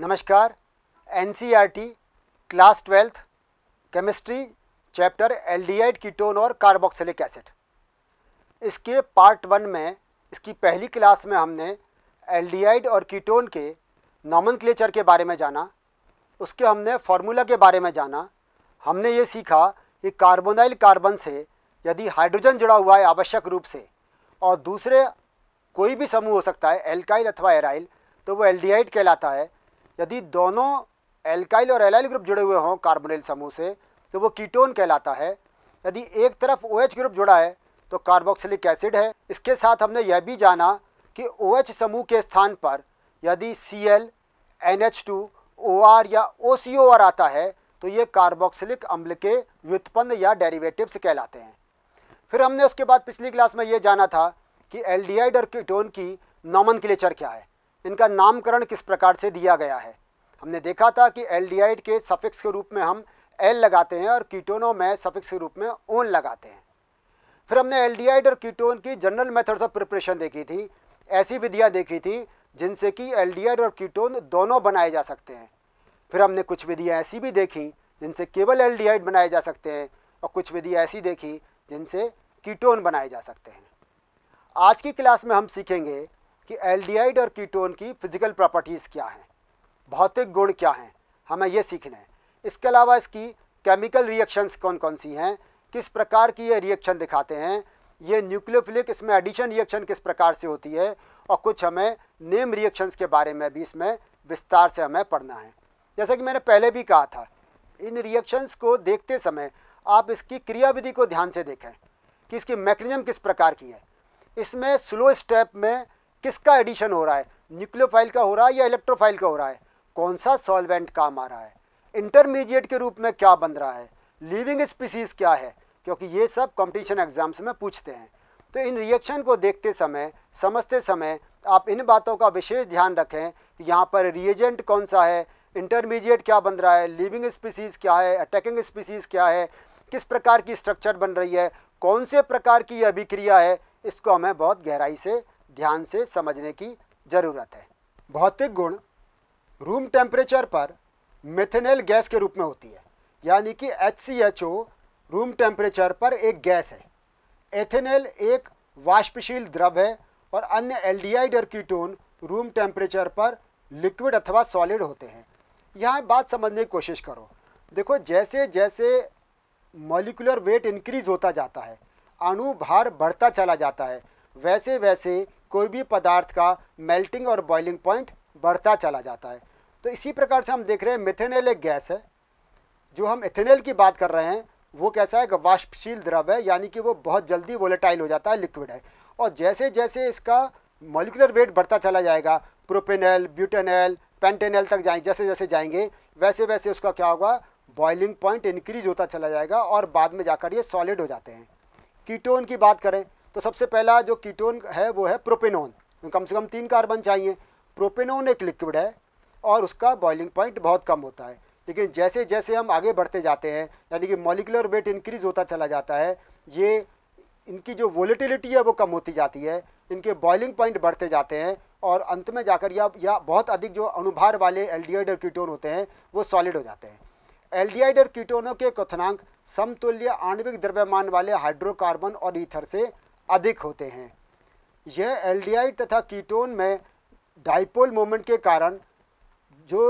नमस्कार एन class twelfth chemistry chapter aldehyde ketone और कार्बोक्सिलिक एसिड इसके पार्ट वन में इसकी पहली क्लास में हमने एल्डिहाइड और कीटोन के नॉमन के बारे में जाना उसके हमने फार्मूला के बारे में जाना हमने ये सीखा कि कार्बोनाइल कार्बन से यदि हाइड्रोजन जुड़ा हुआ है आवश्यक रूप से और दूसरे कोई भी समूह हो सकता है एल्काइल अथवा एराइल तो वो एल्डिहाइड कहलाता है यदि दोनों एल्काइल और एलाइल ग्रुप जुड़े हुए हों कार्बोनिल समूह से तो वो कीटोन कहलाता है यदि एक तरफ ओ OH ग्रुप जुड़ा है तो कार्बोक्सिलिक एसिड है इसके साथ हमने यह भी जाना कि ओ OH समूह के स्थान पर यदि C L N H two O R या ओ सी ओ आर आता है तो ये कार्बोक्सिलिक अम्ल के व्युत्पन्न या डेरिवेटिव्स कहलाते हैं फिर हमने उसके बाद पिछली क्लास में ये जाना था कि एल और कीटोन की नॉमन क्या है इनका नामकरण किस प्रकार से दिया गया है हमने देखा था कि एल्डिहाइड के सफिक्स के रूप में हम एल लगाते हैं और कीटोनों में सफिक्स के रूप में ओन लगाते हैं फिर हमने एल्डिहाइड और कीटोन की जनरल मेथड्स ऑफ प्रिपरेशन देखी थी ऐसी विधियाँ देखी थी जिनसे कि एल्डिहाइड और कीटोन दोनों बनाए जा सकते हैं फिर हमने कुछ विधियाँ ऐसी भी देखी जिनसे केवल एल्डिहाइड बनाए जा सकते हैं और कुछ विधियाँ ऐसी देखी जिनसे कीटोन बनाए जा सकते हैं आज की क्लास में हम सीखेंगे कि एल्डिहाइड और कीटोन की फिजिकल प्रॉपर्टीज़ क्या हैं भौतिक गुण क्या हैं हमें ये सीखना है इसके अलावा इसकी केमिकल रिएक्शंस कौन कौन सी हैं किस प्रकार की ये रिएक्शन दिखाते हैं ये न्यूक्लियोफिलिक इसमें एडिशन रिएक्शन किस प्रकार से होती है और कुछ हमें नेम रिएक्शंस के बारे में भी इसमें विस्तार से हमें पढ़ना है जैसा कि मैंने पहले भी कहा था इन रिएक्शंस को देखते समय आप इसकी क्रियाविधि को ध्यान से देखें कि इसकी मैकेनिज्म किस प्रकार की है इसमें स्लो स्टेप में किसका एडिशन हो रहा है न्यूक्लियोफाइल का हो रहा है या इलेक्ट्रोफाइल का हो रहा है कौन सा सॉल्वेंट काम आ रहा है इंटरमीडिएट के रूप में क्या बन रहा है लिविंग स्पीसीज क्या है क्योंकि ये सब कॉम्पिटिशन एग्जाम्स में पूछते हैं तो इन रिएक्शन को देखते समय समझते समय आप इन बातों का विशेष ध्यान रखें कि यहाँ पर रिएजेंट कौन सा है इंटरमीडिएट क्या बन रहा है लिविंग स्पीसीज क्या है अटैकिंग स्पीसीज क्या है किस प्रकार की स्ट्रक्चर बन रही है कौन से प्रकार की अभिक्रिया है इसको हमें बहुत गहराई से ध्यान से समझने की ज़रूरत है भौतिक गुण रूम टेम्परेचर पर मेथेनेल गैस के रूप में होती है यानी कि एच रूम टेम्परेचर पर एक गैस है एथेनेल एक वाष्पशील द्रव है और अन्य एल्डिहाइडर कीटोन रूम टेम्परेचर पर लिक्विड अथवा सॉलिड होते हैं यहाँ बात समझने की कोशिश करो देखो जैसे जैसे मॉलिकुलर वेट इंक्रीज होता जाता है अणु भार बढ़ता चला जाता है वैसे वैसे कोई भी पदार्थ का मेल्टिंग और बॉइलिंग पॉइंट बढ़ता चला जाता है तो इसी प्रकार से हम देख रहे हैं मिथेनल एक गैस है जो हम इथेनल की बात कर रहे हैं वो कैसा है वाष्पशील द्रव है यानी कि वो बहुत जल्दी वोलेटाइल हो जाता है लिक्विड है और जैसे जैसे इसका मोलिकुलर वेट बढ़ता चला जाएगा प्रोपेनल ब्यूटेनल पेंटेनल तक जाए जैसे जैसे जाएंगे वैसे वैसे उसका क्या होगा बॉइलिंग पॉइंट इंक्रीज होता चला जाएगा और बाद में जाकर ये सॉलिड हो जाते हैं कीटोन की बात करें तो सबसे पहला जो कीटोन है वो है प्रोपेनोन तो कम से कम तीन कार्बन चाहिए प्रोपेनोन एक लिक्विड है और उसका बॉइलिंग पॉइंट बहुत कम होता है लेकिन जैसे जैसे हम आगे बढ़ते जाते हैं यानी कि मॉलिकुलर वेट इंक्रीज होता चला जाता है ये इनकी जो वोलेटिलिटी है वो कम होती जाती है इनके बॉइलिंग पॉइंट बढ़ते जाते हैं और अंत में जाकर या, या बहुत अधिक जो अनुभार वाले और कीटोन होते हैं वो सॉलिड हो जाते हैं और कीटोनों के कथनांक समतुल्य आणविक द्रव्यमान वाले हाइड्रोकार्बन और ईथर से अधिक होते हैं यह एल्डिहाइड तथा कीटोन में डाइपोल मोमेंट के कारण जो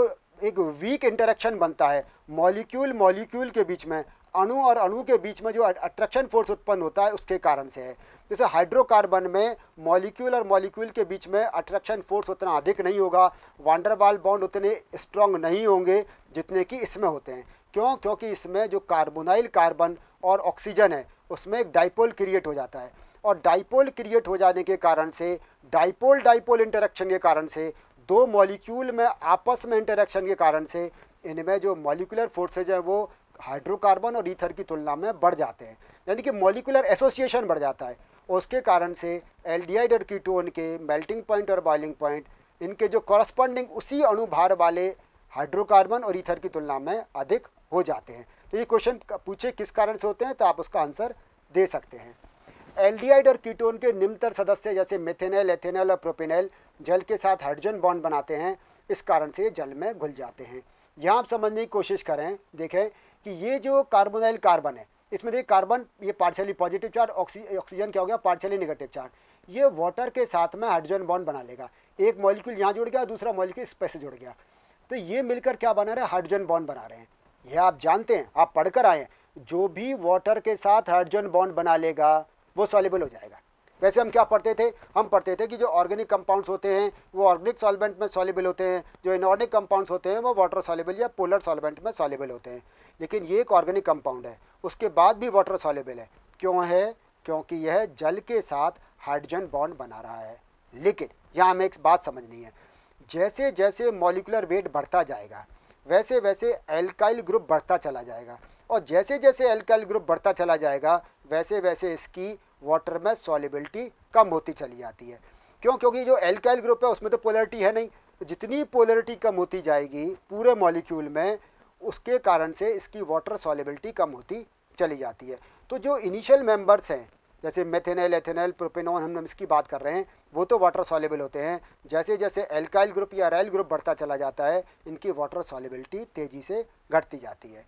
एक वीक इंटरेक्शन बनता है मॉलिक्यूल मॉलिक्यूल के बीच में अणु और अणु के बीच में जो अट्रैक्शन फोर्स उत्पन्न होता है उसके कारण से है जैसे हाइड्रोकार्बन में मॉलिक्यूल और मॉलिक्यूल के बीच में अट्रैक्शन फोर्स उतना अधिक नहीं होगा वांडरवाल बॉन्ड उतने स्ट्रांग नहीं होंगे जितने कि इसमें होते हैं क्यों क्योंकि इसमें जो कार्बोनाइल कार्बन और ऑक्सीजन है उसमें एक डाइपोल क्रिएट हो जाता है और डाइपोल क्रिएट हो जाने के कारण से डाइपोल डाइपोल इंटरेक्शन के कारण से दो मॉलिक्यूल में आपस में इंटरेक्शन के कारण से इनमें जो मॉलिकुलर फोर्सेज हैं वो हाइड्रोकार्बन और ईथर की तुलना में बढ़ जाते हैं यानी कि मॉलिकुलर एसोसिएशन बढ़ जाता है उसके कारण से एल डी और कीटोन के मेल्टिंग पॉइंट और बॉइलिंग पॉइंट इनके जो कॉरस्पॉन्डिंग उसी अणुभार वाले हाइड्रोकार्बन और ईथर की तुलना में अधिक हो जाते हैं तो ये क्वेश्चन पूछे किस कारण से होते हैं तो आप उसका आंसर दे सकते हैं एल्डिहाइड और कीटोन के निम्नतर सदस्य जैसे मिथेनल एथेनल और प्रोपेनल जल के साथ हाइड्रोजन बॉन्ड बनाते हैं इस कारण से ये जल में घुल जाते हैं यहाँ आप समझने की कोशिश करें देखें कि ये जो कार्बोनाइल कार्बन है इसमें देखिए कार्बन ये पार्शली पॉजिटिव चार्ज ऑक्सीजन क्या हो गया पार्शली नेगेटिव चार्ज ये वाटर के साथ में हाइड्रोजन बॉन्ड बना लेगा एक मॉलिक्यूल यहाँ जुड़ गया दूसरा मॉलिक्यूल इस पैसे जुड़ गया तो ये मिलकर क्या बना रहे हैं हाइड्रोजन बॉन्ड बना रहे हैं यह आप जानते हैं आप पढ़कर आए हैं जो भी वाटर के साथ हाइड्रोजन बॉन्ड बना लेगा वो सॉलेबल हो जाएगा वैसे हम क्या पढ़ते थे हम पढ़ते थे कि जो ऑर्गेनिक कंपाउंड्स होते हैं वो ऑर्गेनिक सॉलिबेंट में सॉलेबल होते हैं जो इनऑर्गेनिक कंपाउंड्स होते हैं वो वाटर सॉलेबल या पोलर सॉलिबेंट में सॉलेबल होते हैं लेकिन ये एक ऑर्गेनिक कंपाउंड है उसके बाद भी वाटर सॉलेबल है क्यों है क्योंकि यह जल के साथ हाइड्रोजन बॉन्ड बना रहा है लेकिन यहाँ हमें एक बात समझनी है जैसे जैसे मॉलिकुलर वेट बढ़ता जाएगा वैसे वैसे एल्काइल ग्रुप बढ़ता चला जाएगा और जैसे जैसे एल्काइल ग्रुप बढ़ता चला जाएगा वैसे वैसे इसकी वाटर में सॉलिबिलिटी कम होती चली जाती है क्यों क्योंकि जो एल्काइल ग्रुप है उसमें तो पोलरिटी है नहीं तो जितनी पोलरिटी कम होती जाएगी पूरे मॉलिक्यूल में उसके कारण से इसकी वाटर सॉलिबिलिटी कम होती चली जाती है तो जो इनिशियल मेंबर्स हैं जैसे मेथेनल एथेनल प्रोपेनॉन हम इसकी बात कर रहे हैं वो तो वाटर सॉलेबल होते हैं जैसे जैसे एल्काइल ग्रुप या रैल ग्रुप बढ़ता चला जाता है इनकी वाटर सॉलिबिलिटी तेज़ी से घटती जाती है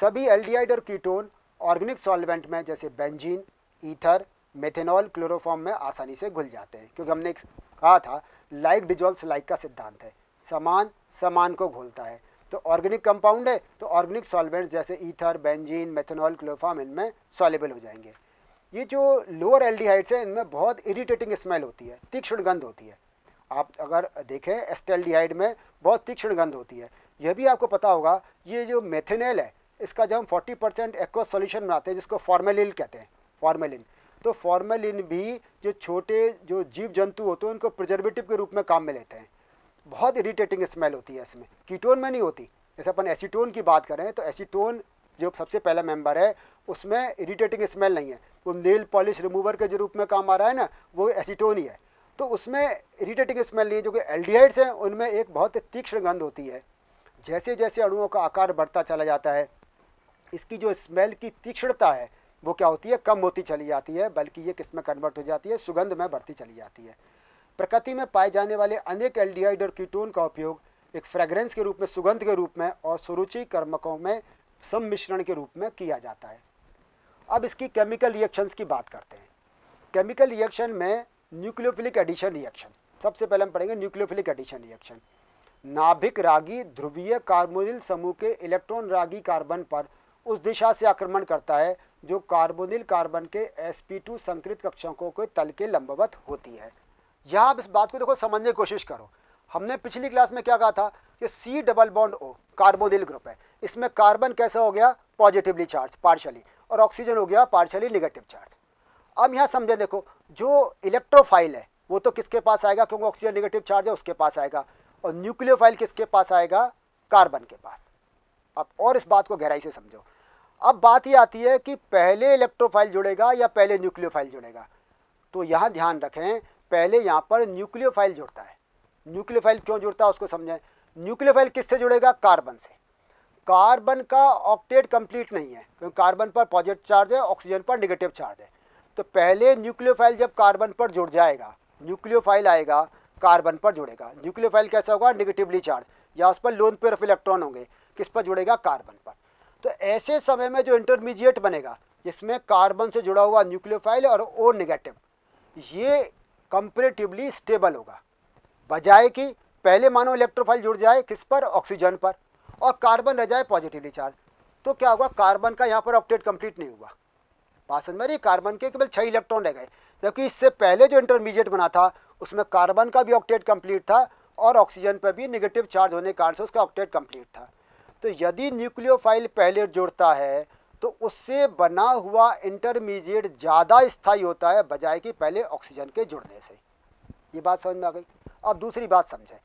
सभी एल्डिहाइड और कीटोन ऑर्गेनिक सॉल्वेंट में जैसे बेंजीन ईथर मेथेनॉल क्लोरोफॉर्म में आसानी से घुल जाते हैं क्योंकि हमने कहा था लाइक डिजोल्स लाइक का सिद्धांत है समान समान को घोलता है तो ऑर्गेनिक कंपाउंड है तो ऑर्गेनिक सॉल्वेंट्स जैसे ईथर बेंजीन मेथेनॉल क्लोरोफॉर्म इनमें सॉलेबल हो जाएंगे ये जो लोअर एल्डिहाइड्स हैं इनमें बहुत इरीटेटिंग स्मेल होती है तीक्ष्ण गंध होती है आप अगर देखें एस्टेल्डिहाइड में बहुत तीक्ष्ण गंध होती है यह भी आपको पता होगा ये जो मेथेनेल है इसका जब हम 40 परसेंट एक्वा सोल्यूशन बनाते हैं जिसको फॉर्मेलिल कहते हैं फॉर्मेलिन तो फॉर्मेलिन भी जो छोटे जो जीव जंतु होते हैं उनको प्रिजर्वेटिव के रूप में काम में लेते हैं बहुत इरीटेटिंग स्मेल होती है इसमें कीटोन में नहीं होती जैसे अपन एसीटोन की बात करें तो एसीटोन जो सबसे पहला मेंबर है उसमें इरीटेटिंग स्मेल नहीं है वो नेल पॉलिश रिमूवर के जो रूप में काम आ रहा है ना वो एसीटोन ही है तो उसमें इरीटेटिंग स्मेल नहीं है जो कि एल्डिहाइड्स हैं उनमें एक बहुत तीक्ष्ण गंध होती है जैसे जैसे अणुओं का आकार बढ़ता चला जाता है इसकी जो स्मेल की तीक्ष्णता है वो क्या होती है कम होती चली जाती है बल्कि ये किस में कन्वर्ट हो जाती है सुगंध में बढ़ती चली जाती है प्रकृति में पाए जाने वाले अनेक एल्डिहाइड और कीटोन का उपयोग एक फ्रेग्रेंस के रूप में सुगंध के रूप में और सुरुचि कर्मकों में सम्मिश्रण के रूप में किया जाता है अब इसकी केमिकल रिएक्शंस की बात करते हैं केमिकल रिएक्शन में न्यूक्लियोफिलिक एडिशन रिएक्शन सबसे पहले हम पढ़ेंगे न्यूक्लियोफिलिक एडिशन रिएक्शन नाभिक रागी ध्रुवीय कार्बोनिल समूह के इलेक्ट्रॉन रागी कार्बन पर उस दिशा से आक्रमण करता है जो कार्बोनिल कार्बन के sp2 संकृत कक्षकों के तल के लंबवत होती है यहाँ आप इस बात को देखो समझने की कोशिश करो हमने पिछली क्लास में क्या कहा था कि C double bond O carbonyl group है इसमें कार्बन कैसा हो गया पॉजिटिवली चार्ज पार्शली और ऑक्सीजन हो गया पार्शली निगेटिव चार्ज अब यहाँ समझे देखो जो इलेक्ट्रोफाइल है वो तो किसके पास आएगा क्योंकि ऑक्सीजन निगेटिव चार्ज है उसके पास आएगा और न्यूक्लियोफाइल किसके पास आएगा कार्बन के पास अब और इस बात को गहराई से समझो अब बात ही आती है कि पहले इलेक्ट्रोफाइल जुड़ेगा या पहले न्यूक्लियोफाइल जुड़ेगा तो यहाँ ध्यान रखें पहले यहाँ पर न्यूक्लियोफाइल जुड़ता है न्यूक्लियोफाइल क्यों जुड़ता है उसको समझें न्यूक्लियोफाइल किससे जुड़ेगा कार्बन से कार्बन का ऑक्टेट कंप्लीट नहीं है क्योंकि कार्बन पर पॉजिटिव चार्ज है ऑक्सीजन पर निगेटिव चार्ज है तो पहले न्यूक्लियोफाइल जब कार्बन पर जुड़ जाएगा न्यूक्लियोफाइल आएगा कार्बन पर जुड़ेगा न्यूक्लियोफाइल कैसा होगा निगेटिवली चार्ज या उस पर लोन पेयर ऑफ इलेक्ट्रॉन होंगे किस पर जुड़ेगा कार्बन पर तो ऐसे समय में जो इंटरमीडिएट बनेगा जिसमें कार्बन से जुड़ा हुआ न्यूक्लियोफाइल और ओ नेगेटिव ये कंपेरेटिवली स्टेबल होगा बजाय कि पहले मानो इलेक्ट्रोफाइल जुड़ जाए किस पर ऑक्सीजन पर और कार्बन रह जाए पॉजिटिवली चार्ज तो क्या होगा कार्बन का यहाँ पर ऑक्टेट कंप्लीट नहीं हुआ पासन समझ रही कार्बन के केवल छः इलेक्ट्रॉन रह गए जबकि इससे पहले जो इंटरमीडिएट बना था उसमें कार्बन का भी ऑक्टेट कंप्लीट था और ऑक्सीजन पर भी निगेटिव चार्ज होने के कारण से उसका ऑक्टेट कंप्लीट था तो यदि न्यूक्लियोफाइल पहले जुड़ता है तो उससे बना हुआ इंटरमीडिएट ज़्यादा स्थायी होता है बजाय कि पहले ऑक्सीजन के जुड़ने से ये बात समझ में आ गई अब दूसरी बात समझें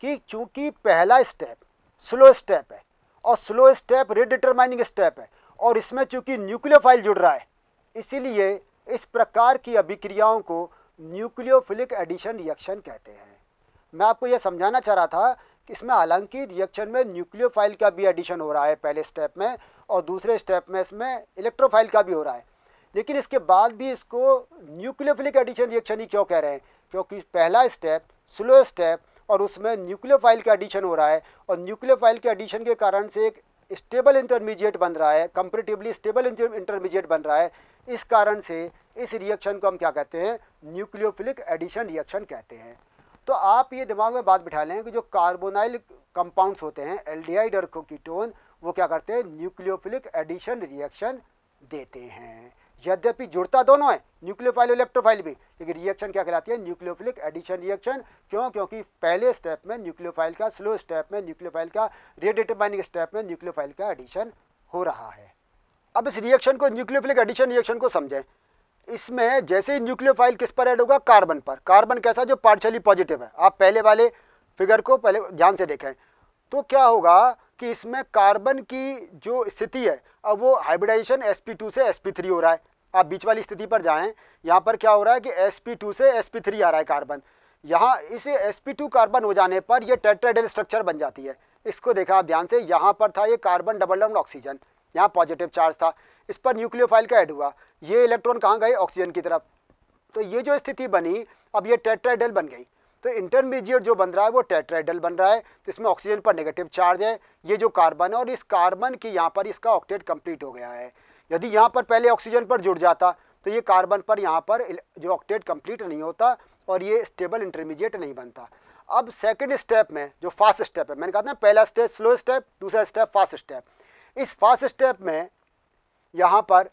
कि चूंकि पहला स्टेप स्लो स्टेप है और स्लो स्टेप रिडिटरमाइनिंग स्टेप है और इसमें चूंकि न्यूक्लियोफाइल जुड़ रहा है इसीलिए इस प्रकार की अभिक्रियाओं को न्यूक्लियोफिलिक एडिशन रिएक्शन कहते हैं मैं आपको यह समझाना चाह रहा था इसमें हालांकि रिएक्शन में न्यूक्लियोफाइल का भी एडिशन हो रहा है पहले स्टेप में और दूसरे स्टेप में इसमें इलेक्ट्रोफाइल का भी हो रहा है लेकिन इसके बाद भी इसको न्यूक्लियोफिलिक एडिशन रिएक्शन ही क्यों कह रहे हैं क्योंकि पहला स्टेप स्लो स्टेप और उसमें न्यूक्लियोफाइल का एडिशन हो रहा है और न्यूक्लियोफाइल के एडिशन के कारण से एक स्टेबल इंटरमीडिएट बन रहा है कंपेरेटिवली स्टेबल इंटरमीडिएट बन रहा है इस कारण से इस रिएक्शन को हम क्या कहते हैं न्यूक्लियोफिलिक एडिशन रिएक्शन कहते हैं तो आप ये दिमाग में बात बिठा लें कि जो कार्बोनाइल कंपाउंड्स होते हैं एल्डिहाइड और कीटोन वो क्या करते हैं न्यूक्लियोफिलिक एडिशन रिएक्शन देते हैं यद्यपि जुड़ता दोनों है न्यूक्लियोफाइल और इलेक्ट्रोफाइल भी लेकिन रिएक्शन क्या कहलाती है न्यूक्लियोफिलिक एडिशन रिएक्शन क्यों क्योंकि पहले स्टेप में न्यूक्लियोफाइल का स्लो स्टेप में न्यूक्लियोफाइल का रेडिटमाइनिंग स्टेप में न्यूक्लियोफाइल का एडिशन हो रहा है अब इस रिएक्शन को न्यूक्लियोफिलिक एडिशन रिएक्शन को समझें इसमें जैसे ही न्यूक्लियोफाइल किस पर ऐड होगा कार्बन पर कार्बन कैसा जो पार्शली पॉजिटिव है आप पहले वाले फिगर को पहले ध्यान से देखें तो क्या होगा कि इसमें कार्बन की जो स्थिति है अब वो हाइब्रिडाइजेशन sp2 से sp3 हो रहा है आप बीच वाली स्थिति पर जाएं यहाँ पर क्या हो रहा है कि sp2 से sp3 आ रहा है कार्बन यहाँ इसे sp2 कार्बन हो जाने पर ये टेट्राइडल स्ट्रक्चर बन जाती है इसको देखा आप ध्यान से यहाँ पर था ये कार्बन डबल डाउन ऑक्सीजन यहाँ पॉजिटिव चार्ज था इस पर न्यूक्लियोफाइल का ऐड हुआ ये इलेक्ट्रॉन कहाँ गए ऑक्सीजन की तरफ तो ये जो स्थिति बनी अब ये टेट्राइडल बन गई तो इंटरमीडिएट जो बन रहा है वो टेट्राइडल बन रहा है तो इसमें ऑक्सीजन पर नेगेटिव चार्ज है ये जो कार्बन है और इस कार्बन की यहाँ पर इसका ऑक्टेट कंप्लीट हो गया है यदि यहाँ पर पहले ऑक्सीजन पर जुड़ जाता तो ये कार्बन पर यहाँ पर जो ऑक्टेट कंप्लीट नहीं होता और ये स्टेबल इंटरमीडिएट नहीं बनता अब सेकेंड स्टेप में जो फास्ट स्टेप है मैंने कहा ना पहला स्टेप स्लो स्टेप दूसरा स्टेप फास्ट स्टेप इस फास्ट स्टेप में यहाँ पर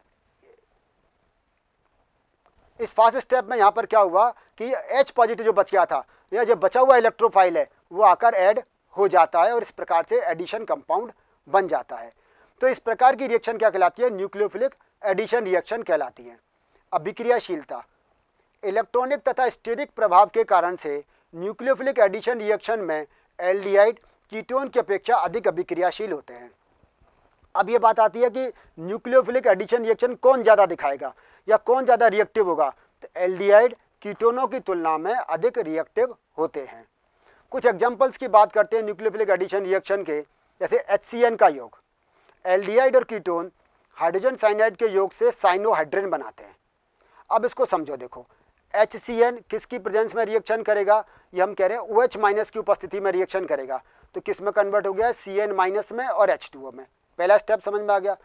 इस फर्स्ट स्टेप में यहाँ पर क्या हुआ कि एच पॉजिटिव जो बच गया था या जो बचा हुआ इलेक्ट्रोफाइल है वो आकर ऐड हो जाता है और इस प्रकार से एडिशन कंपाउंड बन जाता है तो इस प्रकार की रिएक्शन क्या कहलाती है न्यूक्लियोफिलिक एडिशन रिएक्शन कहलाती है अभिक्रियाशीलता इलेक्ट्रॉनिक तथा स्टेरिक प्रभाव के कारण से न्यूक्लियोफिलिक एडिशन रिएक्शन में एल कीटोन की अपेक्षा अधिक अभिक्रियाशील होते हैं अब ये बात आती है कि न्यूक्लियोफिलिक एडिशन रिएक्शन कौन ज़्यादा दिखाएगा या कौन ज़्यादा रिएक्टिव होगा तो एल्डिहाइड कीटोनों की तुलना में अधिक रिएक्टिव होते हैं कुछ एग्जाम्पल्स की बात करते हैं न्यूक्लियोफिलिक एडिशन रिएक्शन के जैसे एच का योग एल्डिहाइड और कीटोन हाइड्रोजन साइनाइड के योग से साइनोहाइड्रेन बनाते हैं अब इसको समझो देखो एच किसकी प्रेजेंस में रिएक्शन करेगा ये हम कह रहे हैं ओ OH माइनस की उपस्थिति में रिएक्शन करेगा तो किस में कन्वर्ट हो गया सी एन माइनस में और एच में पहला स्टेप समझ में आ गया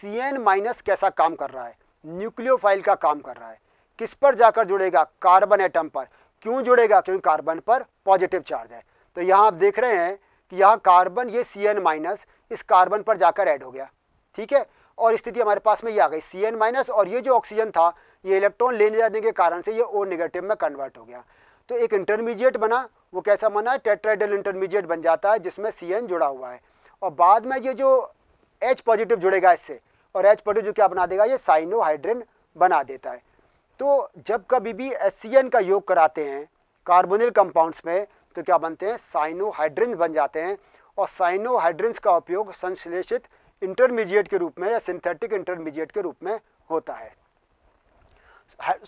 सी एन माइनस कैसा काम कर रहा है न्यूक्लियोफाइल का काम कर रहा है किस पर जाकर जुड़ेगा कार्बन एटम पर क्यों जुड़ेगा क्योंकि कार्बन पर पॉजिटिव चार्ज है तो यहाँ आप देख रहे हैं कि यहाँ कार्बन ये सी एन माइनस इस कार्बन पर जाकर ऐड हो गया ठीक है और स्थिति हमारे पास में ये आ गई सी एन माइनस और ये जो ऑक्सीजन था ये इलेक्ट्रॉन लेने जाने के कारण से ये ओ निगेटिव में कन्वर्ट हो गया तो एक इंटरमीडिएट बना वो कैसा बना टेट्राइडल इंटरमीडिएट बन जाता है जिसमें सी एन जुड़ा हुआ है और बाद में ये जो एच पॉजिटिव जुड़ेगा इससे और एच पॉजिटिव क्या बना देगा ये साइनोहाइड्रिन बना देता है तो जब कभी भी एस का योग कराते हैं कार्बोनिल कंपाउंड्स में तो क्या बनते हैं साइनोहाइड्रिन बन जाते हैं और साइनोहाइड्रिन्स का उपयोग संश्लेषित इंटरमीडिएट के रूप में या सिंथेटिक इंटरमीडिएट के रूप में होता है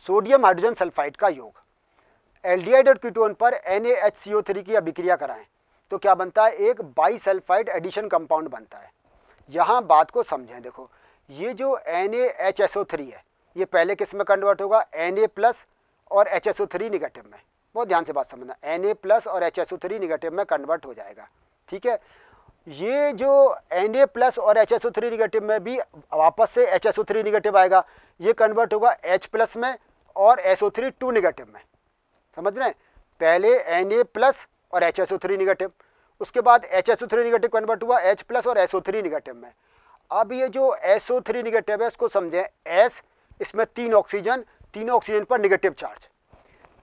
सोडियम हाइड्रोजन सल्फाइड का योग एल्डिहाइड और कीटोन पर एन की अभिक्रिया कराएं तो क्या बनता है एक बाईसल्फाइड एडिशन कंपाउंड बनता है यहाँ बात को समझें देखो ये जो N H S O three है ये पहले किस में कन्वर्ट होगा एन ए प्लस और H S O three negative में बहुत ध्यान से बात समझना एन ए प्लस और H S O three negative में कन्वर्ट हो जाएगा ठीक है ये जो एन ए प्लस और H S O three negative में भी वापस से H S O three negative आएगा ये कन्वर्ट होगा एच प्लस में और S O three two negative में समझ रहे हैं पहले एन ए प्लस और H S O three negative उसके बाद H S O three negative convert हुआ एच प्लस और एस ओ थ्री निगेटिव में अब ये जो एस ओ थ्री निगेटिव है इसको समझें एस इसमें तीन ऑक्सीजन तीनों ऑक्सीजन पर निगेटिव चार्ज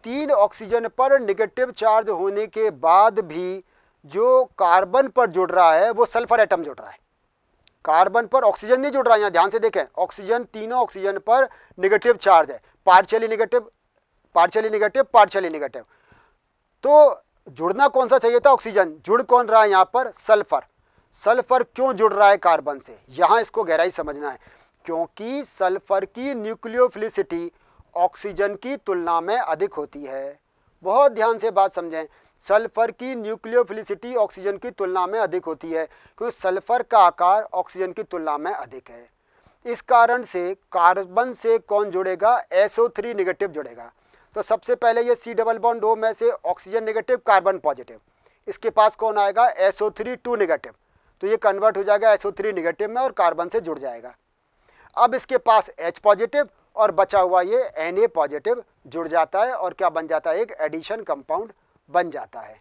तीन ऑक्सीजन पर निगेटिव चार्ज होने के बाद भी जो कार्बन पर जुड़ रहा है वो सल्फर एटम जुड़ रहा है कार्बन पर ऑक्सीजन नहीं जुड़ रहा है यहाँ ध्यान से देखें ऑक्सीजन तीनों ऑक्सीजन पर निगेटिव चार्ज है partially negative partially negative partially negative तो जुड़ना कौन सा चाहिए था ऑक्सीजन जुड़ कौन रहा है यहाँ पर सल्फर सल्फर क्यों जुड़ रहा है कार्बन से यहाँ इसको गहराई समझना है क्योंकि सल्फर की न्यूक्लियोफिलिसिटी ऑक्सीजन की तुलना में अधिक होती है बहुत ध्यान से बात समझें सल्फर की न्यूक्लियोफिलिसिटी ऑक्सीजन की तुलना में अधिक होती है क्योंकि सल्फर का आकार ऑक्सीजन की तुलना में अधिक है इस कारण से कार्बन से कौन जुड़ेगा SO3 नेगेटिव जुड़ेगा तो सबसे पहले ये सी डबल बॉन्ड हो में से ऑक्सीजन नेगेटिव कार्बन पॉजिटिव इसके पास कौन आएगा S O three two negative तो ये कन्वर्ट हो जाएगा एस ओ थ्री निगेटिव में और कार्बन से जुड़ जाएगा अब इसके पास एच पॉजिटिव और बचा हुआ ये एन ए पॉजिटिव जुड़ जाता है और क्या बन जाता है एक एडिशन कंपाउंड बन जाता है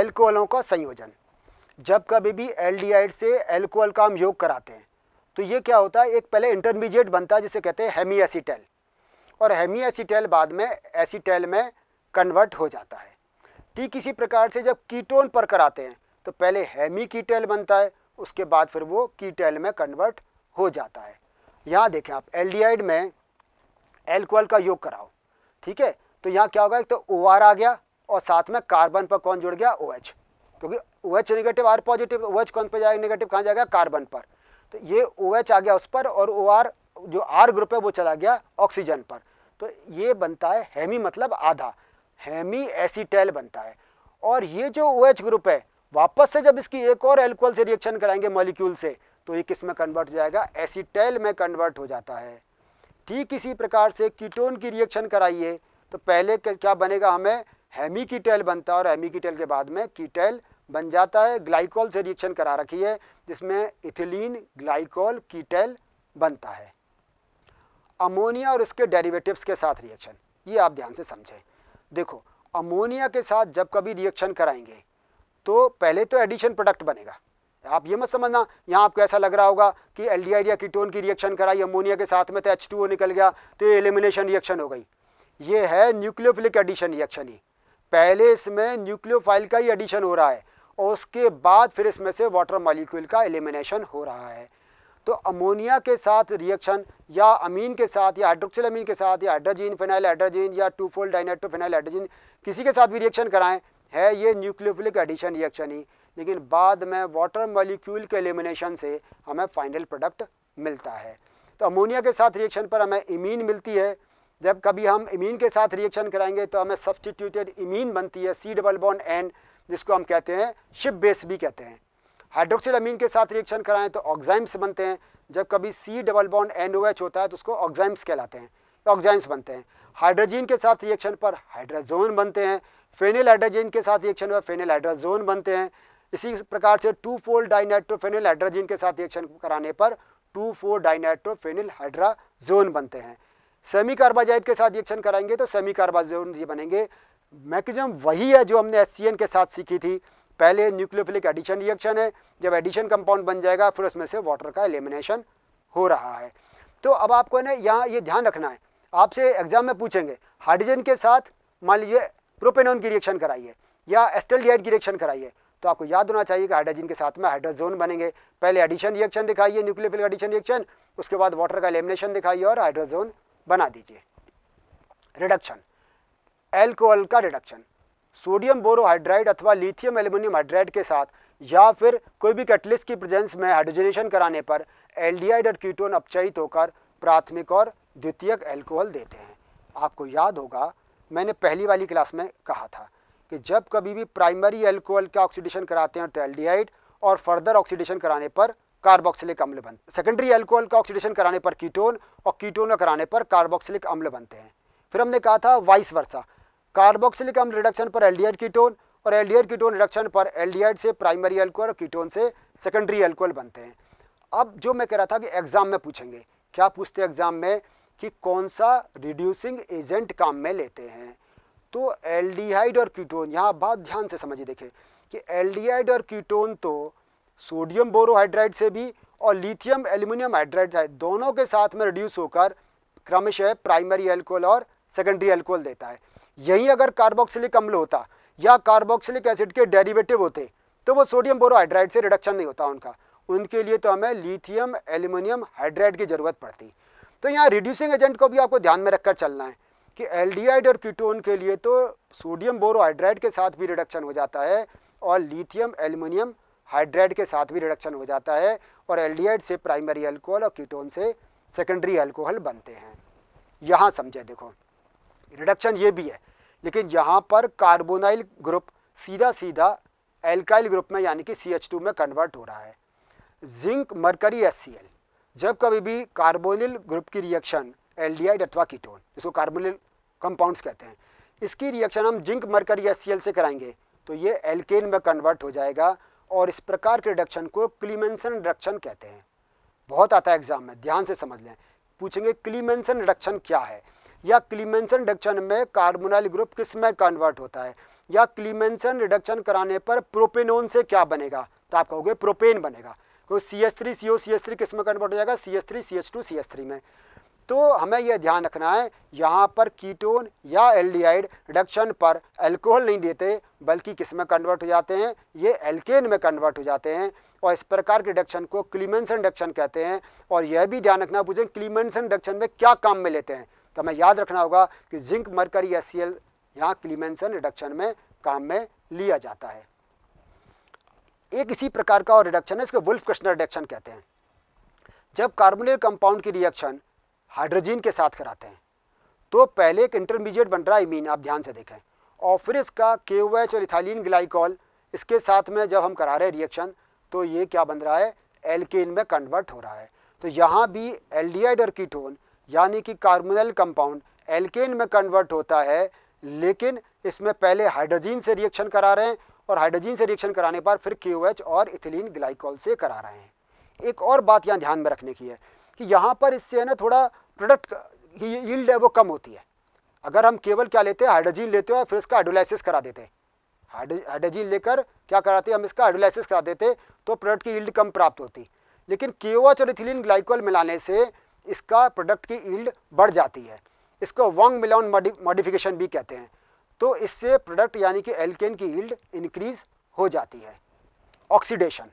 एल्कोहलों का संयोजन जब कभी भी आइड से एल्कोहल का हम योग कराते हैं तो ये क्या होता है एक पहले इंटरमीडिएट बनता है जिसे कहते हैं हेमी एसीटेल और हेमी एसीटेल बाद में एसीटेल में कन्वर्ट हो जाता है ठीक इसी प्रकार से जब कीटोन पर कराते हैं तो पहले हेमी कीटेल बनता है उसके बाद फिर वो कीटेल में कन्वर्ट हो जाता है यहाँ देखें आप एल्डिहाइड में एल्कोहल का योग कराओ ठीक है तो यहाँ क्या होगा एक तो ओ आ गया और साथ में कार्बन पर कौन जुड़ गया ओ OH, क्योंकि O H negative R positive O H कौन पर जाएगा निगेटिव कहाँ जाएगा कार्बन पर तो ये ओ OH आ गया उस पर और ओ आर जो आर ग्रुप है वो चला गया ऑक्सीजन पर तो ये बनता है हेमी मतलब आधा हेमी एसीटेल बनता है और ये जो ओ OH ग्रुप है वापस से जब इसकी एक और एल्कोहल से रिएक्शन कराएंगे मॉलिक्यूल से तो ये किस में कन्वर्ट हो जाएगा एसीटेल में कन्वर्ट हो जाता है ठीक इसी प्रकार से कीटोन की रिएक्शन कराइए तो पहले क्या बनेगा हमें हेमी की बनता है और हेमी की के बाद में कीटेल बन जाता है ग्लाइकोल से रिएक्शन करा रखी है जिसमें इथिलीन ग्लाइकोल कीटेल बनता है अमोनिया और इसके डेरिवेटिव्स के साथ रिएक्शन ये आप ध्यान से समझें देखो अमोनिया के साथ जब कभी रिएक्शन कराएंगे तो पहले तो एडिशन प्रोडक्ट बनेगा आप ये मत समझना यहाँ आपको ऐसा लग रहा होगा कि एल या कीटोन की रिएक्शन कराई अमोनिया के साथ में तो एच निकल गया तो ये एलिमिनेशन रिएक्शन हो गई ये है न्यूक्लियोफिलिक एडिशन रिएक्शन ही पहले इसमें न्यूक्लियोफाइल का ही एडिशन हो रहा है और उसके बाद फिर इसमें से वाटर मॉलिक्यूल का एलिमिनेशन हो रहा है तो अमोनिया के साथ रिएक्शन या अमीन के साथ या हाइड्रोक्सिल अमीन के साथ या हाइड्रोजीन फिनाइल हाइड्रोजीन या टू फोल्ड डाइनेट्रोफिनाइल हाइड्रोजीन किसी के साथ भी रिएक्शन कराएं है ये न्यूक्लियोफिलिक एडिशन रिएक्शन ही लेकिन बाद में वाटर मॉलिक्यूल के एलिमिनेशन से हमें फाइनल प्रोडक्ट मिलता है तो अमोनिया के साथ रिएक्शन पर हमें इमीन मिलती है जब कभी हम इमीन के साथ रिएक्शन कराएंगे तो हमें सब्सटीट्यूटेड इमीन बनती है सी डबल बॉन्ड एन जिसको हम कहते हैं शिप बेस भी कहते हैं हाइड्रोक्सिल अमीन के साथ रिएक्शन कराएं तो ऑक्जाइम्स बनते हैं जब कभी C double bond N O H होता है तो उसको ऑक्जाइम्स कहलाते हैं ऑक्जाइम्स तो बनते हैं हाइड्रोजन के साथ रिएक्शन पर हाइड्राजोन बनते हैं फेनिल हाइड्रोजन के साथ रिएक्शन पर फेनिल हाइड्राजोन बनते हैं इसी प्रकार से टू फोर डाइनाइट्रोफेनिल हाइड्रोजन के साथ रिएक्शन कराने पर टू फोर डाइनाइट्रोफेनिल हाइड्राजोन बनते हैं सेमी कार्बाजाइड के साथ रिएक्शन कराएंगे तो सेमी कार्बाजोन ये बनेंगे मैकेजम वही है जो हमने एस के साथ सीखी थी पहले न्यूक्लियोफिलिक एडिशन रिएक्शन है जब एडिशन कंपाउंड बन जाएगा फिर उसमें से वाटर का एलिमिनेशन हो रहा है तो अब आपको ना यहाँ ये ध्यान रखना है आपसे एग्जाम में पूछेंगे हाइड्रोजन के साथ मान लीजिए प्रोपेनॉन की रिएक्शन कराइए या एस्टलडियाइड की रिएक्शन कराइए तो आपको याद होना चाहिए कि हाइड्रोजन के साथ में हाइड्रोजोन बनेंगे पहले एडिशन रिएक्शन दिखाइए न्यूक्लियोफिलिक एडिशन रिएक्शन उसके बाद वाटर का एलिमिनेशन दिखाइए और हाइड्रोजोन बना दीजिए रिडक्शन एल्कोहल का रिडक्शन सोडियम बोरोहाइड्राइड अथवा लिथियम एल्युमिनियम हाइड्राइड के साथ या फिर कोई भी कैटलिस्ट की प्रेजेंस में हाइड्रोजनेशन कराने पर एल्डिहाइड और कीटोन अपचयित होकर प्राथमिक और द्वितीयक एल्कोहल देते हैं आपको याद होगा मैंने पहली वाली क्लास में कहा था कि जब कभी भी प्राइमरी एल्कोहल का ऑक्सीडेशन कराते हैं तो एल्डिहाइड और फर्दर ऑक्सीडेशन कराने पर कार्बोक्सिलिक अम्ल बनते सेकेंडरी एल्कोहल का ऑक्सीडेशन कराने पर कीटोन और कीटोन कराने पर कार्बोक्सिलिक अम्ल बनते हैं फिर हमने कहा था वाइस वर्षा कार्बोक्सिलिक अम्ल रिडक्शन पर एल्डिहाइड कीटोन और एल्डिहाइड कीटोन रिडक्शन पर एल्डिहाइड से प्राइमरी एल्कोहल और कीटोन से सेकेंडरी एल्कोहल बनते हैं अब जो मैं कह रहा था कि एग्ज़ाम में पूछेंगे क्या पूछते हैं एग्ज़ाम में कि कौन सा रिड्यूसिंग एजेंट काम में लेते हैं तो एल्डिहाइड और कीटोन यहाँ बहुत ध्यान से समझिए देखें कि एल्डिहाइड और कीटोन तो सोडियम बोरोहाइड्राइड से भी और लिथियम एल्यूमिनियम हाइड्राइड से दोनों के साथ में रिड्यूस होकर क्रमशः प्राइमरी एल्कोहल और सेकेंडरी एल्कोहल देता है यही अगर कार्बोक्सिलिक अम्ल होता या कार्बोक्सिलिक एसिड के डेरिवेटिव होते तो वो सोडियम बोरोहाइड्राइड से रिडक्शन नहीं होता उनका उनके लिए तो हमें लिथियम एल्यूमिनियम हाइड्राइड की ज़रूरत पड़ती तो यहाँ रिड्यूसिंग एजेंट को भी आपको ध्यान में रखकर चलना है कि एल्डिहाइड और कीटोन के लिए तो सोडियम बोरोहाइड्राइड के साथ भी रिडक्शन हो जाता है और लिथियम एल्यूमिनियम हाइड्राइड के साथ भी रिडक्शन हो जाता है और एल्डिहाइड से प्राइमरी अल्कोहल और कीटोन से सेकेंडरी अल्कोहल बनते हैं यहाँ समझे देखो रिडक्शन ये भी है लेकिन यहाँ पर कार्बोनाइल ग्रुप सीधा सीधा एल्काइल ग्रुप में यानी कि सी एच टू में कन्वर्ट हो रहा है zinc mercury S C L जब कभी भी कार्बोनिल ग्रुप की रिएक्शन एल डी आई अथवा कीटोन जिसको कार्बोनिल कंपाउंड्स कहते हैं इसकी रिएक्शन हम zinc mercury S C L से कराएंगे तो ये एल्केन में कन्वर्ट हो जाएगा और इस प्रकार के रिडक्शन को क्लीमेंसन रिडक्शन कहते हैं बहुत आता है एग्जाम में ध्यान से समझ लें पूछेंगे क्लीमेंसन रिडक्शन क्या है या क्लीमेंसन रिडक्शन में कार्बोनाइल ग्रुप किस में कन्वर्ट होता है या क्लीमेंसन रिडक्शन कराने पर प्रोपेनोन से क्या बनेगा तो आप कहोगे प्रोपेन बनेगा तो C S three C O C S three किस में कन्वर्ट हो जाएगा C S three C S two C S three में तो हमें यह ध्यान रखना है यहाँ पर कीटोन या एल्डिहाइड रिडक्शन पर अल्कोहल नहीं देते बल्कि किस में कन्वर्ट हो जाते हैं ये एल्केन में कन्वर्ट हो जाते हैं और इस प्रकार के रिडक्शन को क्लीमेंसन रिडक्शन कहते हैं और यह भी ध्यान रखना पूछें क्लीमेंसन रिडक्शन में क्या काम में लेते हैं तो हमें याद रखना होगा कि जिंक मरकरी या सी एल यहाँ क्लीमेंसन रिडक्शन में काम में लिया जाता है एक इसी प्रकार का और रिडक्शन है इसको वुल्फ कृष्णर रिडक्शन कहते हैं जब कार्बोनिल कंपाउंड की रिएक्शन हाइड्रोजीन के साथ कराते हैं तो पहले एक इंटरमीडिएट बन रहा है इमीन आप ध्यान से देखें और फिर इसका के और इथालीन ग्लाइकॉल इसके साथ में जब हम करा रहे हैं रिएक्शन तो ये क्या बन रहा है एल्केन में कन्वर्ट हो रहा है तो यहाँ भी एल्डिहाइड और कीटोन यानी कि कार्बोनल कंपाउंड एल्केन में कन्वर्ट होता है लेकिन इसमें पहले हाइड्रोजीन से रिएक्शन करा रहे हैं और हाइड्रोजीन से रिएक्शन कराने पर फिर क्यू और इथिलीन ग्लाइकॉल से करा रहे हैं एक और बात यहाँ ध्यान में रखने की है कि यहाँ पर इससे है ना थोड़ा प्रोडक्ट यील्ड है वो कम होती है अगर हम केवल क्या लेते हैं हाइड्रोजीन लेते हैं और फिर इसका हाइड्रोलाइसिस करा देते हैं हाइड्रोजीन लेकर क्या कराते हम इसका हाइड्रोलाइसिस करा देते तो प्रोडक्ट की यील्ड कम प्राप्त होती लेकिन के और इथिलीन ग्लाइकोल मिलाने से इसका प्रोडक्ट की ईल्ड बढ़ जाती है इसको वॉन्ग मिलॉन मॉडिफिकेशन भी कहते हैं तो इससे प्रोडक्ट यानी कि एल्केन की ईल्ड इंक्रीज हो जाती है ऑक्सीडेशन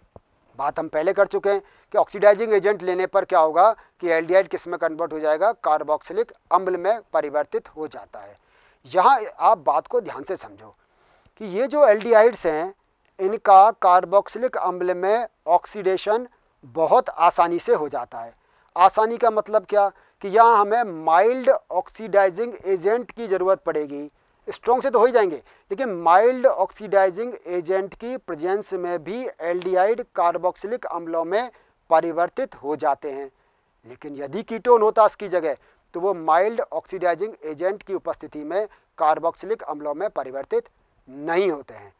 बात हम पहले कर चुके हैं कि ऑक्सीडाइजिंग एजेंट लेने पर क्या होगा कि एल्डिहाइड किस में कन्वर्ट हो जाएगा कार्बोक्सिलिक अम्ल में परिवर्तित हो जाता है यहाँ आप बात को ध्यान से समझो कि ये जो एल्डिहाइड्स हैं इनका कार्बोक्सिलिक अम्ल में ऑक्सीडेशन बहुत आसानी से हो जाता है आसानी का मतलब क्या कि यहाँ हमें माइल्ड ऑक्सीडाइजिंग एजेंट की ज़रूरत पड़ेगी स्ट्रॉन्ग से तो हो ही जाएंगे लेकिन माइल्ड ऑक्सीडाइजिंग एजेंट की प्रेजेंस में भी एल्डिहाइड कार्बोक्सिलिक अम्लों में परिवर्तित हो जाते हैं लेकिन यदि कीटोन होता इसकी जगह तो वो माइल्ड ऑक्सीडाइजिंग एजेंट की उपस्थिति में कार्बोक्सिलिक अम्लों में परिवर्तित नहीं होते हैं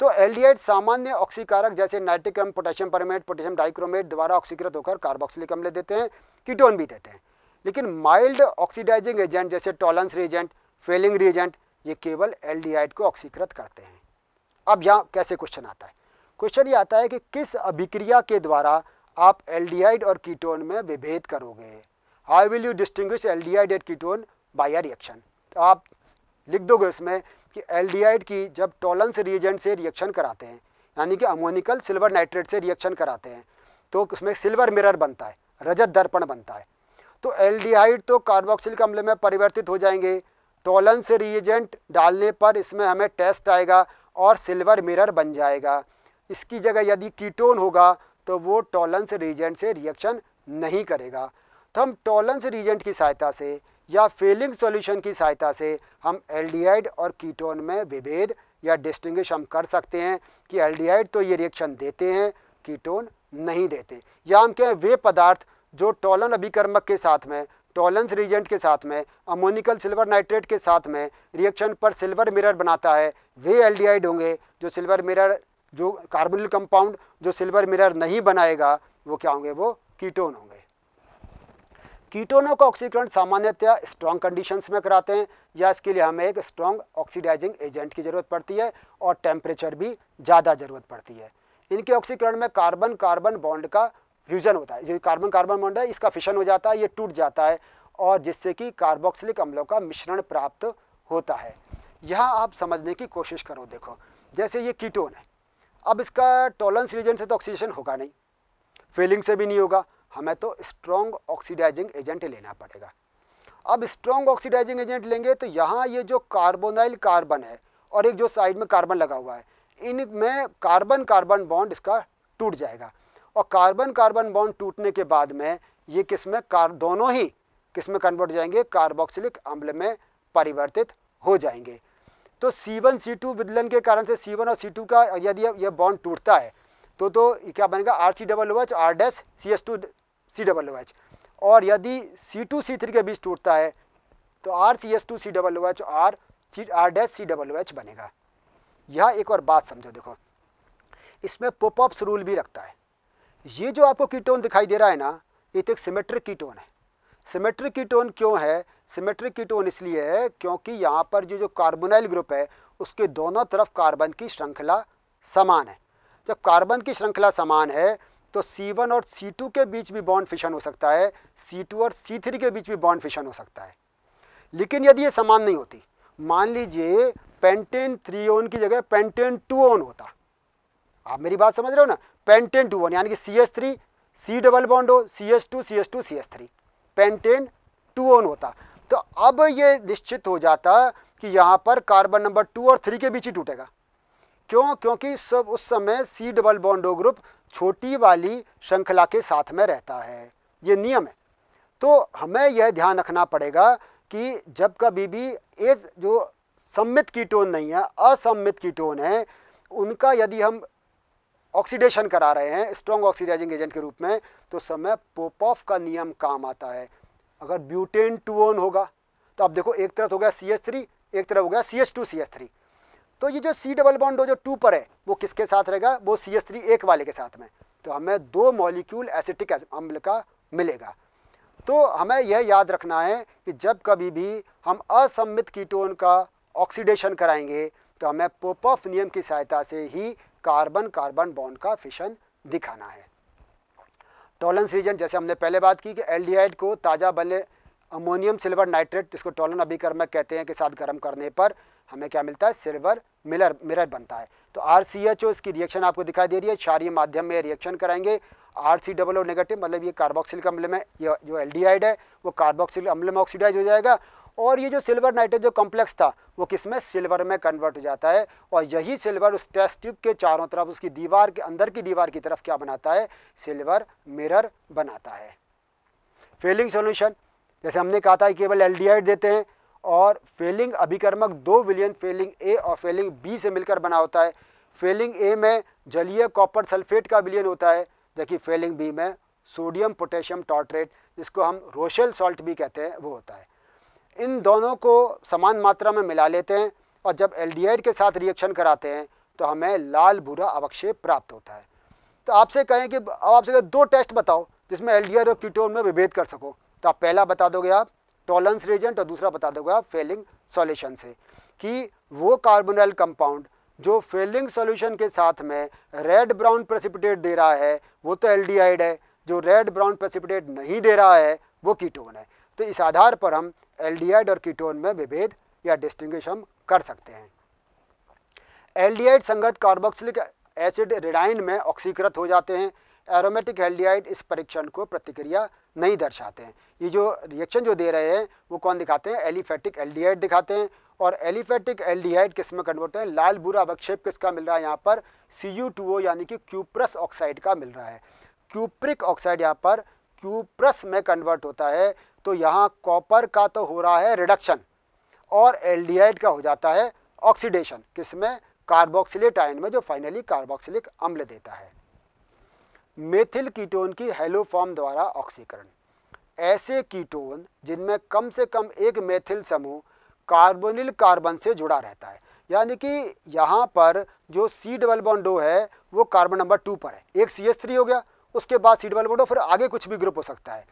तो एल्डिहाइड सामान्य ऑक्सीकारक जैसे nitric potassium permanganate potassium dichromate द्वारा ऑक्सीकृत होकर कार्बोक्सिलिक अम्ल देते हैं कीटोन भी देते हैं लेकिन माइल्ड ऑक्सीडाइजिंग एजेंट जैसे टॉलेंस रिएजेंट फेलिंग रिएजेंट ये केवल एल्डिहाइड को ऑक्सीकृत करते हैं अब यहाँ कैसे क्वेश्चन आता है क्वेश्चन ये आता है कि किस अभिक्रिया के द्वारा आप एल्डिहाइड और कीटोन में विभेद करोगे how will you distinguish aldehyde ketone by a reaction तो आप लिख दोगे उसमें कि एल्डिहाइड की जब टॉलंस रिएजेंट से रिएक्शन कराते हैं यानी कि अमोनिकल सिल्वर नाइट्रेट से रिएक्शन कराते हैं तो उसमें सिल्वर मिरर बनता है रजत दर्पण बनता है तो एल्डिहाइड तो कार्बोक्सिलिक अम्ल में परिवर्तित हो जाएंगे टॉलंस रिएजेंट डालने पर इसमें हमें टेस्ट आएगा और सिल्वर मिरर बन जाएगा इसकी जगह यदि कीटोन होगा तो वो टॉलंस रिएजेंट से रिएक्शन नहीं करेगा तो हम टॉलंस रिएजेंट की सहायता से या फेलिंग सॉल्यूशन की सहायता से हम एल्डिहाइड और कीटोन में विभेद या डिस्टिंग्विश हम कर सकते हैं कि एल्डिहाइड तो ये रिएक्शन देते हैं कीटोन नहीं देते या हम कहें वे पदार्थ जो टोलन अभिकर्मक के साथ में टोलेंस रिजेंट के साथ में अमोनिकल सिल्वर नाइट्रेट के साथ में रिएक्शन पर सिल्वर मिरर बनाता है वे एल्डिहाइड होंगे जो सिल्वर मिरर जो कार्बोनिल कंपाउंड जो सिल्वर मिरर नहीं बनाएगा वो क्या होंगे वो कीटोन होंगे कीटोनों का ऑक्सीकरण सामान्यतः स्ट्रॉन्ग कंडीशंस में कराते हैं या इसके लिए हमें एक स्ट्रॉन्ग ऑक्सीडाइजिंग एजेंट की ज़रूरत पड़ती है और टेम्परेचर भी ज़्यादा ज़रूरत पड़ती है इनके ऑक्सीकरण में कार्बन कार्बन बॉन्ड का फ्यूजन होता है जो कार्बन कार्बन बॉन्ड है इसका फिशन हो जाता है ये टूट जाता है और जिससे कि कार्बोक्सिलिक अम्लों का मिश्रण प्राप्त होता है यह आप समझने की कोशिश करो देखो जैसे ये कीटोन है अब इसका टोलेंस रीजन से तो ऑक्सीजन होगा नहीं फेलिंग से भी नहीं होगा हमें तो स्ट्रॉन्ग ऑक्सीडाइजिंग एजेंट लेना पड़ेगा अब स्ट्रॉन्ग ऑक्सीडाइजिंग एजेंट लेंगे तो यहाँ ये जो कार्बोनाइल कार्बन है और एक जो साइड में कार्बन लगा हुआ है इनमें कार्बन कार्बन बॉन्ड इसका टूट जाएगा और कार्बन कार्बन बॉन्ड टूटने के बाद में ये किस में कार दोनों ही किस में कन्वर्ट जाएंगे कार्बोक्सिलिक अम्ल में परिवर्तित हो जाएंगे तो C1 C2 विदलन के कारण से C1 और C2 का यदि यह बॉन्ड टूटता है तो तो क्या बनेगा R C double O H R dash C S two C double O H और यदि सी टू सी थ्री के बीच टूटता है तो R C S two C double O H R C R dash C double O H बनेगा यह एक और बात समझो देखो इसमें पोपअप्स रूल भी रखता है ये जो आपको कीटोन दिखाई दे रहा है ना ये तो एक सिमेट्रिक कीटोन है सिमेट्रिक कीटोन क्यों है सिमेट्रिक कीटोन इसलिए है क्योंकि यहाँ पर जो जो कार्बोनाइल ग्रुप है उसके दोनों तरफ कार्बन की श्रृंखला समान है जब कार्बन की श्रृंखला समान है तो C1 और C2 के बीच भी बॉन्ड फिशन हो सकता है C2 और C3 के बीच भी बॉन्ड फिशन हो सकता है लेकिन यदि ये समान नहीं होती मान लीजिए पेंटेन थ्री ओन की जगह पेंटेन टू ओन होता आप मेरी बात समझ रहे हो ना पेंटेन टू ओन यानी कि C S three C double bond हो C S two C S two C S three pentane two one होता तो अब ये निश्चित हो जाता कि यहाँ पर कार्बन नंबर टू और थ्री के बीच ही टूटेगा क्यों क्योंकि सब उस समय सी डबल बॉन्डो ग्रुप छोटी वाली श्रृंखला के साथ में रहता है ये नियम है तो हमें यह ध्यान रखना पड़ेगा कि जब कभी भी एज जो सम्मित कीटोन नहीं है असम्मित कीटोन है उनका यदि हम ऑक्सीडेशन करा रहे हैं स्ट्रॉन्ग ऑक्सीडाइजिंग एजेंट के रूप में तो समय पोप ऑफ का नियम काम आता है अगर ब्यूटेन टू ऑन होगा तो आप देखो एक तरफ हो गया सी एस थ्री एक तरफ हो गया C S two C S three तो ये जो सी डबल बॉन्ड जो टू पर है वो किसके साथ रहेगा वो सी एस थ्री एक वाले के साथ में तो हमें दो मॉलिक्यूल एसिटिक अम्ल का मिलेगा तो हमें यह याद रखना है कि जब कभी भी हम असम्मित कीटोन का ऑक्सीडेशन कराएंगे तो हमें पोपऑफ नियम की सहायता से ही कार्बन कार्बन बॉन्ड का फिशन दिखाना है टॉलेंस रीजन जैसे हमने पहले बात की कि एल्डिहाइड को ताज़ा बने अमोनियम सिल्वर नाइट्रेट जिसको टॉलन अभिकर्मक कहते हैं के साथ गर्म करने पर हमें क्या मिलता है सिल्वर मिलर मिरर बनता है तो आर सी एच ओ इसकी रिएक्शन आपको दिखाई दे रही है क्षारिय माध्यम में रिएक्शन कराएंगे R C double O negative मतलब ये कार्बोक्सिल का अम्ल में ये जो एल डी आइड है वो कार्बोक्सिल अम्ल में ऑक्सीडाइज हो जाएगा और ये जो सिल्वर नाइट्रेट जो कॉम्प्लेक्स था वो किस में सिल्वर में कन्वर्ट हो जाता है और यही सिल्वर उस टेस्ट ट्यूब के चारों तरफ उसकी दीवार के अंदर की दीवार की तरफ क्या बनाता है सिल्वर मिरर बनाता है फेलिंग सोल्यूशन जैसे हमने कहा था केवल एल देते हैं और फेलिंग अभिकर्मक दो विलियन फेलिंग ए और फेलिंग बी से मिलकर बना होता है फेलिंग ए में जलीय कॉपर सल्फेट का विलियन होता है जबकि फेलिंग बी में सोडियम पोटेशियम टॉर्ट्रेट जिसको हम रोशल सॉल्ट भी कहते हैं वो होता है इन दोनों को समान मात्रा में मिला लेते हैं और जब एल्डिहाइड के साथ रिएक्शन कराते हैं तो हमें लाल भूरा अवक्षेप प्राप्त होता है तो आपसे कहें कि अब आपसे दो टेस्ट बताओ जिसमें एल और कीटोन में विभेद कर सको तो आप पहला बता दोगे आप टॉलेंस रेजेंट और दूसरा बता दोगे आप फेलिंग सॉल्यूशन से कि वो कार्बोनल कंपाउंड जो फेलिंग सॉल्यूशन के साथ में रेड ब्राउन प्रेसिपिटेट दे रहा है वो तो एल्डिहाइड है जो रेड ब्राउन प्रेसिपिटेट नहीं दे रहा है वो कीटोन है तो इस आधार पर हम एल्डिहाइड और कीटोन में विभेद या डिस्टिंग्विश हम कर सकते हैं एल्डिहाइड संगत कार्बोक्सिलिक एसिड रिडाइन में ऑक्सीकृत हो जाते हैं एरोमेटिक हेल्डियाइड इस परीक्षण को प्रतिक्रिया नहीं दर्शाते हैं ये जो रिएक्शन जो दे रहे हैं वो कौन दिखाते हैं एलिफेटिक एल्डिहाइड दिखाते हैं और एलिफेटिक एल्डिहाइड किस में कन्वर्ट होते हैं लाल बुरा अवक्षेप किसका मिल रहा है यहाँ पर सी यानी कि क्यूप्रस ऑक्साइड का मिल रहा है क्यूप्रिक ऑक्साइड यहाँ पर क्यूप्रस में कन्वर्ट होता है तो यहाँ कॉपर का तो हो रहा है रिडक्शन और एल्डिहाइड का हो जाता है ऑक्सीडेशन किसमें कार्बोक्सिलेट आयन में जो फाइनली कार्बोक्सिलिक अम्ल देता है मेथिल कीटोन की हेलोफॉर्म द्वारा ऑक्सीकरण ऐसे कीटोन जिनमें कम से कम एक मेथिल समूह कार्बोनिल कार्बन से जुड़ा रहता है यानी कि यहाँ पर जो सी डबल बॉन्डो है वो कार्बन नंबर टू पर है एक सी एस थ्री हो गया उसके बाद सी डबल बॉन्डो फिर आगे कुछ भी ग्रुप हो सकता है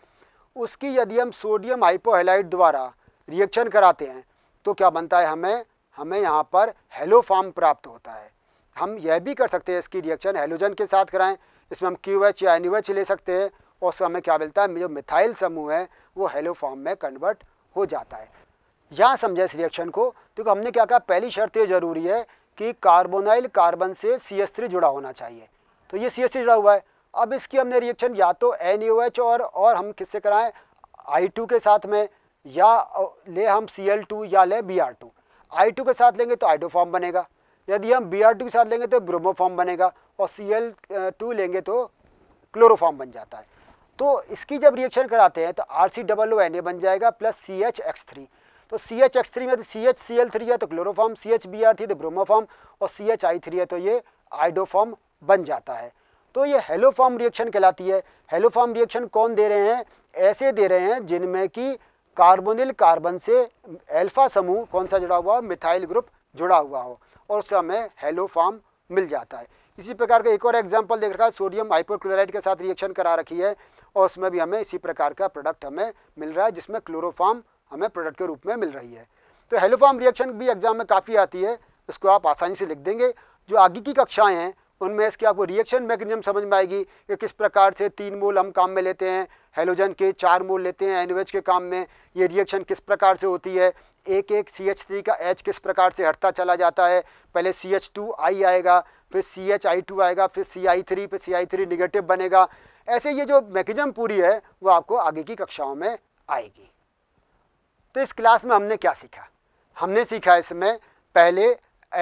उसकी यदि हम सोडियम हाइपोहेलाइट द्वारा रिएक्शन कराते हैं तो क्या बनता है हमें हमें यहाँ पर हेलोफार्म प्राप्त होता है हम यह भी कर सकते हैं इसकी रिएक्शन हेलोजन के साथ कराएं इसमें हम क्यू एच या एन यू एच ले सकते हैं और उससे हमें क्या मिलता है जो मिथाइल समूह है वो हेलो फॉर्म में कन्वर्ट हो जाता है यहाँ समझे इस रिएक्शन को क्योंकि हमने क्या कहा पहली शर्त ये ज़रूरी है कि कार्बोनाइल कार्बन से सी एस थ्री जुड़ा होना चाहिए तो ये सी एस थ्री जुड़ा हुआ है अब इसकी हमने रिएक्शन या तो एन यू एच और और हम किससे कराएं आई टू के साथ में या ले हम सी एल टू या ले B R two I two के साथ लेंगे तो फॉर्म बनेगा यदि हम बी के साथ लेंगे तो ब्रोमोफॉर्म बनेगा और सी लेंगे तो क्लोरोफॉर्म बन जाता है तो इसकी जब रिएक्शन कराते हैं तो R C double O N A बन जाएगा plus C H X three तो सी एच एक्स थ्री में तो C H C L three है तो chloroform C H B R three तो ब्रोमोफॉर्म और सी एच आई थ्री है तो ये आइडोफॉर्म बन जाता है तो ये हेलोफॉर्म रिएक्शन कहलाती है हेलोफॉर्म रिएक्शन कौन दे रहे हैं ऐसे दे रहे हैं जिनमें कि कार्बोनिल कार्बन से एल्फा समूह कौन सा जुड़ा हुआ हो मिथाइल ग्रुप जुड़ा हुआ हो और उससे हमें हेलो फॉर्म मिल जाता है इसी प्रकार का एक और एग्जाम्पल देख रखा है सोडियम हाइपोक्लोराइड के साथ रिएक्शन करा रखी है और उसमें भी हमें इसी प्रकार का प्रोडक्ट हमें मिल रहा है जिसमें क्लोरोफाम हमें प्रोडक्ट के रूप में मिल रही है तो हेलोफाम रिएक्शन भी एग्जाम में काफ़ी आती है इसको आप आसानी से लिख देंगे जो आगे की कक्षाएँ हैं उनमें इसकी आपको रिएक्शन मैकेनिज्म समझ में आएगी कि किस प्रकार से तीन मोल हम काम में लेते हैं हेलोजन के चार मोल लेते हैं एनवेज के काम में ये रिएक्शन किस प्रकार से होती है एक एक सी एच थ्री का एच किस प्रकार से हटता चला जाता है पहले सी एच टू आई आएगा फिर सी एच आई टू आएगा फिर सी आई थ्री फिर सी आई थ्री निगेटिव बनेगा ऐसे ये जो मैकेजम पूरी है वो आपको आगे की कक्षाओं में आएगी तो इस क्लास में हमने क्या सीखा हमने सीखा इसमें पहले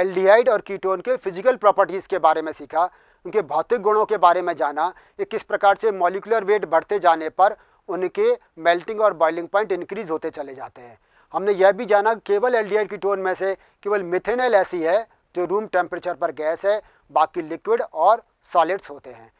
एल्डिहाइड और कीटोन के फिजिकल प्रॉपर्टीज़ के बारे में सीखा उनके भौतिक गुणों के बारे में जाना कि किस प्रकार से मॉलिकुलर वेट बढ़ते जाने पर उनके मेल्टिंग और बॉइलिंग पॉइंट इंक्रीज होते चले जाते हैं हमने यह भी जाना केवल एल्डिहाइड कीटोन में से केवल मिथेनल ऐसी है जो रूम टेम्परेचर पर गैस है बाकी लिक्विड और सॉलिड्स होते हैं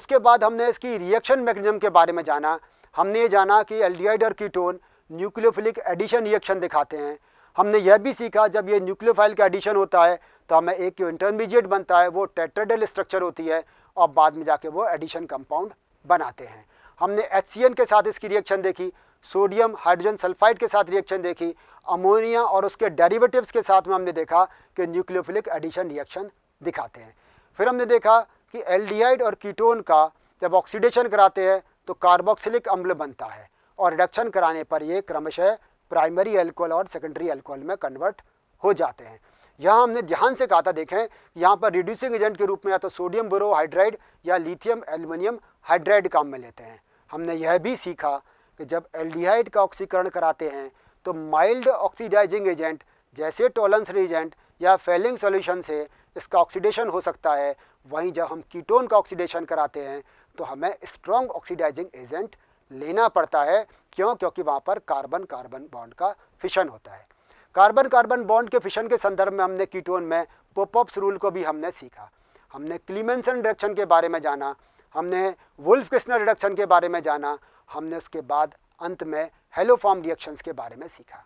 उसके बाद हमने इसकी रिएक्शन मैकेनिज्म के बारे में जाना हमने ये जाना कि एल्डिहाइड और कीटोन न्यूक्लियोफिलिक एडिशन रिएक्शन दिखाते हैं हमने यह भी सीखा जब ये न्यूक्लियोफाइल का एडिशन होता है तो हमें एक इंटरमीडिएट बनता है वो टेट्राडल स्ट्रक्चर होती है और बाद में जाके वो एडिशन कंपाउंड बनाते हैं हमने एच के साथ इसकी रिएक्शन देखी सोडियम हाइड्रोजन सल्फाइड के साथ रिएक्शन देखी अमोनिया और उसके डेरिवेटिव्स के साथ में हमने देखा कि न्यूक्लियोफिलिक एडिशन रिएक्शन दिखाते हैं फिर हमने देखा कि एल्डिहाइड और कीटोन का जब ऑक्सीडेशन कराते हैं तो कार्बोक्सिलिक अम्ल बनता है और रिडक्शन कराने पर ये क्रमशः प्राइमरी एल्कोहल और सेकेंडरी एल्कोहल में कन्वर्ट हो जाते हैं यहाँ हमने ध्यान से कहा था देखें यहाँ पर रिड्यूसिंग एजेंट के रूप में या तो सोडियम बोरोहाइड्राइड या लिथियम एल्युमिनियम हाइड्राइड काम में लेते हैं हमने यह भी सीखा कि जब एल्डिहाइड का ऑक्सीकरण कराते हैं तो माइल्ड ऑक्सीडाइजिंग एजेंट जैसे टोलेंस रीजेंट या फेलिंग सॉल्यूशन से इसका ऑक्सीडेशन हो सकता है वहीं जब हम कीटोन का ऑक्सीडेशन कराते हैं तो हमें स्ट्रॉन्ग ऑक्सीडाइजिंग एजेंट लेना पड़ता है क्यों क्योंकि वहाँ पर कार्बन कार्बन बॉन्ड का फिशन होता है कार्बन कार्बन बॉन्ड के फिशन के संदर्भ में हमने कीटोन में पोपॉप्स रूल को भी हमने सीखा हमने क्लीमेंसन रिडक्शन के बारे में जाना हमने वुल्फ किस्नर रिडक्शन के बारे में जाना हमने उसके बाद अंत में फॉर्म रिएक्शंस के बारे में सीखा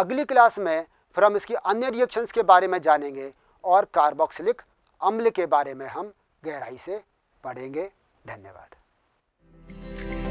अगली क्लास में फिर हम इसकी अन्य रिएक्शंस के बारे में जानेंगे और कार्बोक्सिलिक अम्ल के बारे में हम गहराई से पढ़ेंगे धन्यवाद